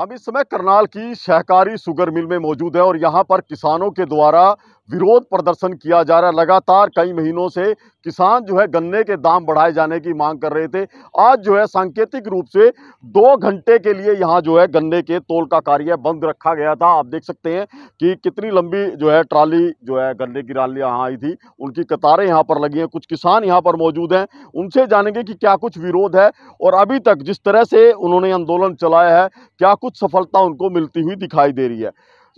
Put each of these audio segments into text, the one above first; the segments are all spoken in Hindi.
हम इस समय करनाल की सहकारी सुगर मिल में मौजूद है और यहाँ पर किसानों के द्वारा विरोध प्रदर्शन किया जा रहा है लगातार कई महीनों से किसान जो है गन्ने के दाम बढ़ाए जाने की मांग कर रहे थे आज जो है सांकेतिक रूप से दो घंटे के लिए यहाँ जो है गन्ने के तोल का कार्य बंद रखा गया था आप देख सकते हैं कि कितनी लंबी जो है ट्राली जो है गन्ने की ट्राली यहाँ आई थी उनकी कतारें यहाँ पर लगी हैं कुछ किसान यहाँ पर मौजूद हैं उनसे जानेंगे कि क्या कुछ विरोध है और अभी तक जिस तरह से उन्होंने आंदोलन चलाया है क्या कुछ सफलता उनको मिलती हुई दिखाई दे रही है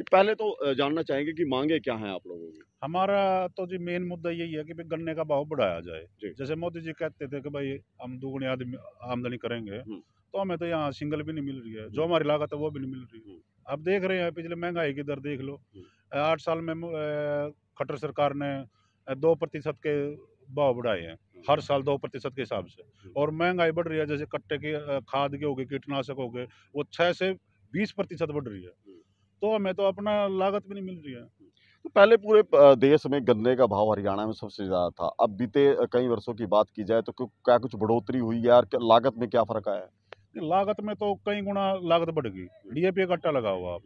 पहले तो जानना चाहेंगे कि मांगे क्या हैं आप लोगों की हमारा तो जी मेन मुद्दा यही है कि भाई गन्ने का भाव बढ़ाया जाए जैसे मोदी जी कहते थे कि भाई हम दोगुनी आमदनी करेंगे हम्म। तो हमें तो यहाँ सिंगल भी नहीं मिल रही है हम्म। जो हमारी लागत है वो भी नहीं मिल रही हम्म। आप देख रहे हैं पिछले महंगाई की दर देख लो आठ साल में खट्टर सरकार ने दो प्रतिशत के भाव बढ़ाए हैं हर साल दो प्रतिशत के हिसाब से और महंगाई बढ़ रही है जैसे कट्टे के खाद के हो गए कीटनाशक हो गए वो छः से बीस प्रतिशत बढ़ रही है तो हमें तो अपना लागत भी नहीं मिल रही है तो पहले पूरे देश में गन्ने का भाव हरियाणा में सबसे ज़्यादा था अब बीते कई वर्षों की बात की जाए तो क्या कुछ बढ़ोतरी हुई है लागत में क्या फ़र्क आया लागत में तो कई गुना लागत बढ़ गई डीएपी का लगा हुआ आप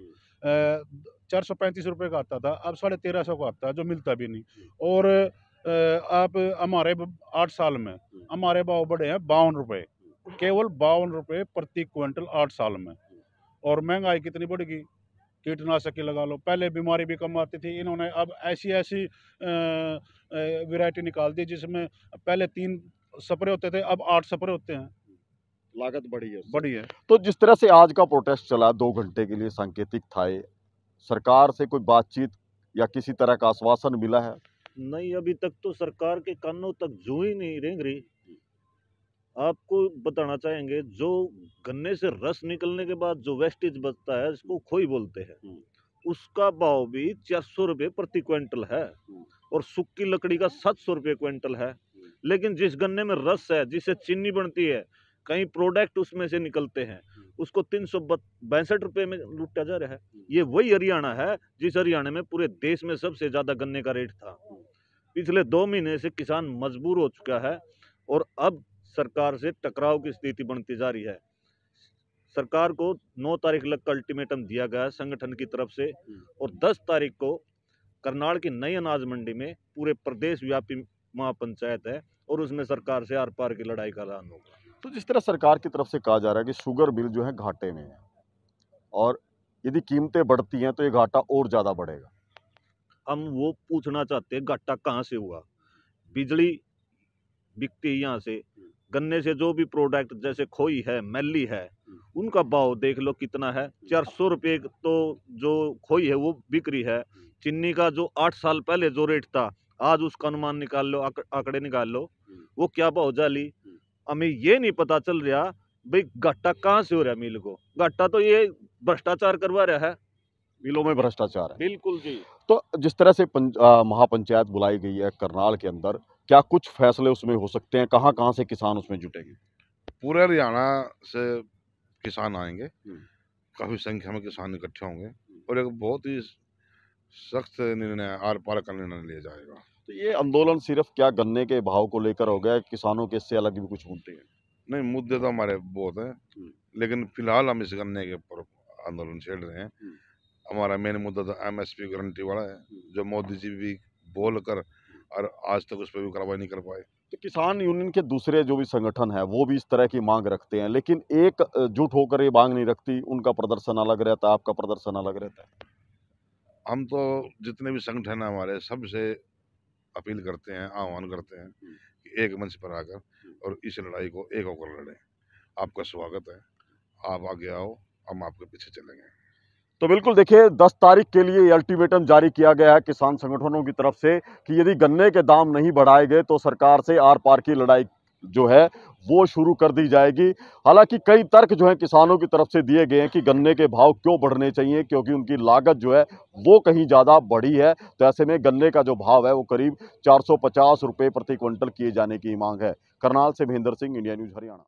हम्म। चार सौ पैंतीस रुपये का आता था अब साढ़े तेरह सौ का आता है जो मिलता भी नहीं हम्म। और आप हमारे आठ साल में हम्म। हमारे भाव बढ़े हैं बावन रुपये केवल बावन रुपये प्रति क्विंटल आठ साल में और महंगाई कितनी बढ़ गई कीटनाशक लगा लो पहले बीमारी भी कम आती थी इन्होंने अब ऐसी ऐसी वैरायटी निकाल दी जिसमें पहले तीन सपरे होते थे अब आठ सपरे होते हैं लागत बढ़ी है बढ़ी है तो जिस तरह से आज का प्रोटेस्ट चला दो घंटे के लिए सांकेतिक था सरकार से कोई बातचीत या किसी तरह का आश्वासन मिला है नहीं अभी तक तो सरकार के कानों तक जू ही नहीं रेंग रही आपको बताना चाहेंगे जो गन्ने से रस निकलने के बाद जो वेस्टेज बचता है इसको खोई बोलते हैं हम्म। उसका भाव भी चार सौ रुपये प्रति क्विंटल है हम्म। और सुखी लकड़ी का सात सौ रुपये क्विंटल है हम्म। लेकिन जिस गन्ने में रस है जिससे चीनी बनती है कई प्रोडक्ट उसमें से निकलते हैं उसको तीन सौ बैंसठ रुपये में लुटा जा रहा है ये वही हरियाणा है जिस हरियाणा में पूरे देश में सबसे ज़्यादा गन्ने का रेट था पिछले दो महीने से किसान मजबूर हो चुका है और अब सरकार से टकराव की स्थिति बनती जा रही है सरकार को 9 तारीख लग का अल्टीमेटम दिया गया है संगठन की तरफ से हम्म। और 10 तारीख को करनाल की नई अनाज मंडी में पूरे प्रदेश व्यापी महापंचायत है और उसमें सरकार से आर पार की लड़ाई का ऐलान होगा तो जिस तरह सरकार की तरफ से कहा जा रहा है कि शुगर बिल जो है घाटे में है और यदि कीमतें बढ़ती हैं तो ये घाटा और ज़्यादा बढ़ेगा हम वो पूछना चाहते हैं घाटा कहाँ से हुआ बिजली बिकती यहाँ से गन्ने से जो भी प्रोडक्ट जैसे खोई है मैली है हम्म। उनका भाव देख लो कितना है हम्म। चार सौ रुपये तो जो खोई है वो बिक्री है हम्म। चीनी का जो आठ साल पहले जो रेट था आज उसका अनुमान निकाल लो आंकड़े निकाल लो वो क्या भाव जाली हमें ये नहीं पता चल रहा भाई घाटा कहाँ से हो रहा है मिल को घाटा तो ये भ्रष्टाचार करवा रहा है मिलों में भ्रष्टाचार है बिल्कुल जी तो जिस तरह से महापंचायत बुलाई गई है करनाल के अंदर क्या कुछ फैसले उसमें हो सकते हैं कहाँ कहाँ से किसान उसमें जुटेंगे पूरे हरियाणा से किसान आएंगे काफ़ी संख्या में किसान इकट्ठे होंगे और एक बहुत ही सख्त निर्णय आर पार का निर्णय लिया जाएगा तो ये आंदोलन सिर्फ क्या गन्ने के भाव को लेकर हो गया किसानों के इससे अलग भी कुछ होते हैं नहीं मुद्दे तो हमारे बहुत हैं लेकिन फिलहाल हम इस गन्ने के ऊपर आंदोलन छेड़ रहे हैं हमारा मेन मुद्दा तो एमएसपी गारंटी वाला है जो मोदी जी भी बोलकर और आज तक उस पर भी कार्रवाई नहीं कर पाए तो किसान यूनियन के दूसरे जो भी संगठन है वो भी इस तरह की मांग रखते हैं लेकिन एक जुट होकर ये मांग नहीं रखती उनका प्रदर्शन अलग रहता है आपका प्रदर्शन अलग रहता है हम तो जितने भी संगठन हैं हमारे सबसे अपील करते हैं आह्वान करते हैं हम्म। कि एक मंच पर आकर हम्म। और इस लड़ाई को एक होकर लड़ें आपका स्वागत है आप आगे आओ हम आपके पीछे चलेंगे तो बिल्कुल देखिए 10 तारीख के लिए अल्टीमेटम जारी किया गया है किसान संगठनों की तरफ से कि यदि गन्ने के दाम नहीं बढ़ाए गए तो सरकार से आर पार की लड़ाई जो है वो शुरू कर दी जाएगी हालांकि कई तर्क जो है किसानों की तरफ से दिए गए हैं कि गन्ने के भाव क्यों बढ़ने चाहिए क्योंकि उनकी लागत जो है वो कहीं ज़्यादा बढ़ी है तो ऐसे में गन्ने का जो भाव है वो करीब चार रुपए प्रति क्विंटल किए जाने की मांग है करनाल से महेंद्र सिंह इंडिया न्यूज़ हरियाणा